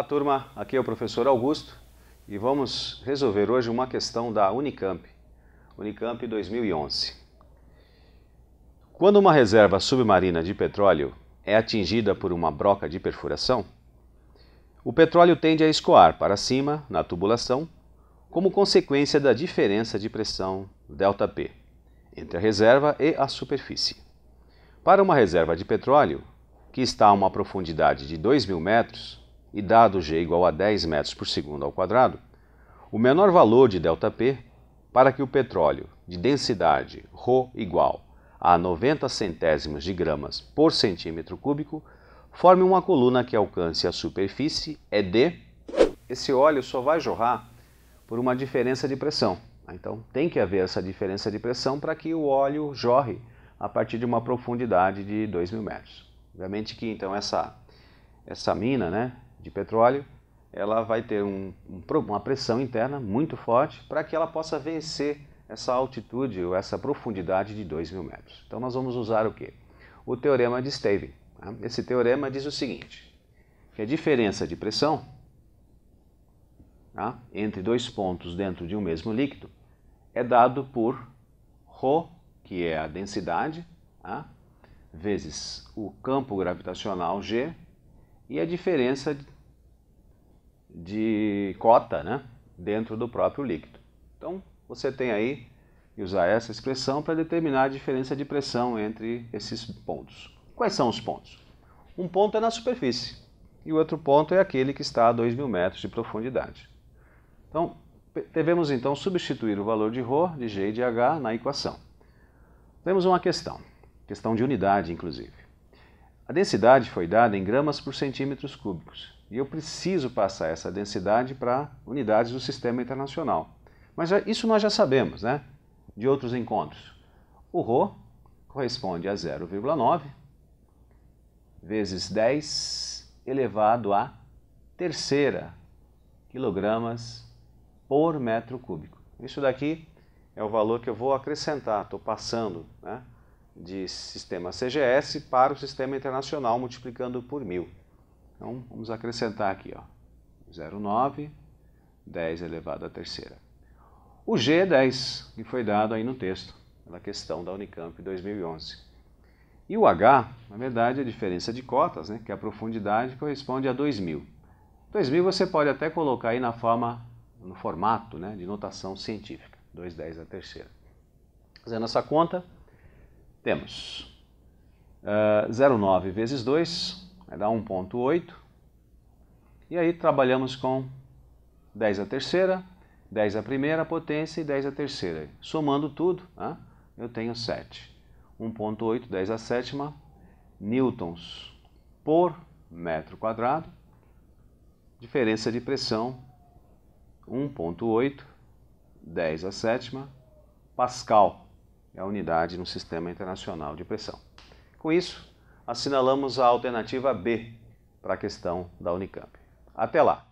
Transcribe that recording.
Olá, turma. Aqui é o professor Augusto e vamos resolver hoje uma questão da Unicamp, Unicamp 2011. Quando uma reserva submarina de petróleo é atingida por uma broca de perfuração, o petróleo tende a escoar para cima na tubulação como consequência da diferença de pressão ΔP entre a reserva e a superfície. Para uma reserva de petróleo, que está a uma profundidade de 2 mil metros, e dado g igual a 10 metros por segundo ao quadrado, o menor valor de ΔP para que o petróleo de densidade ρ igual a 90 centésimos de gramas por centímetro cúbico forme uma coluna que alcance a superfície é d. Esse óleo só vai jorrar por uma diferença de pressão. Ah, então tem que haver essa diferença de pressão para que o óleo jorre a partir de uma profundidade de 2 mil metros. Obviamente que então essa, essa mina, né, de petróleo, ela vai ter um, um, uma pressão interna muito forte para que ela possa vencer essa altitude ou essa profundidade de 2 mil metros. Então nós vamos usar o que? O teorema de Stevin. Tá? Esse teorema diz o seguinte, que a diferença de pressão tá? entre dois pontos dentro de um mesmo líquido é dado por ρ, que é a densidade, tá? vezes o campo gravitacional G, e a diferença de cota né, dentro do próprio líquido. Então, você tem aí que usar essa expressão para determinar a diferença de pressão entre esses pontos. Quais são os pontos? Um ponto é na superfície e o outro ponto é aquele que está a 2 mil metros de profundidade. Então, devemos então substituir o valor de ρ, de G e de H na equação. Temos uma questão, questão de unidade inclusive. A densidade foi dada em gramas por centímetros cúbicos, e eu preciso passar essa densidade para unidades do sistema internacional. Mas eh, isso nós já sabemos, né? De outros encontros. O Rho corresponde a 0,9 vezes 10 elevado a terceira quilogramas por metro cúbico. Isso daqui é o valor que eu vou acrescentar, estou passando, né? de sistema CGS para o sistema internacional multiplicando por mil. Então, vamos acrescentar aqui, ó, 0,9, 10 elevado à terceira. O G é 10, que foi dado aí no texto, na questão da Unicamp 2011. E o H, na verdade, é a diferença de cotas, né, que a profundidade corresponde a 2.000. 2.000 você pode até colocar aí na forma, no formato né, de notação científica, 2,10 à terceira. Fazendo essa conta, temos uh, ah, 0,9 vezes 2, vai dar 1,8. E aí trabalhamos com 10 a terceira, 10 a primeira potência e 10 a terceira. Somando tudo, né, eu tenho 7. 1,8, 10 a sétima newtons por metro quadrado. Diferença de pressão 1,8, 10 a sétima pascal é a unidade no Sistema Internacional de Pressão. Com isso, assinalamos a alternativa B para a questão da Unicamp. Até lá!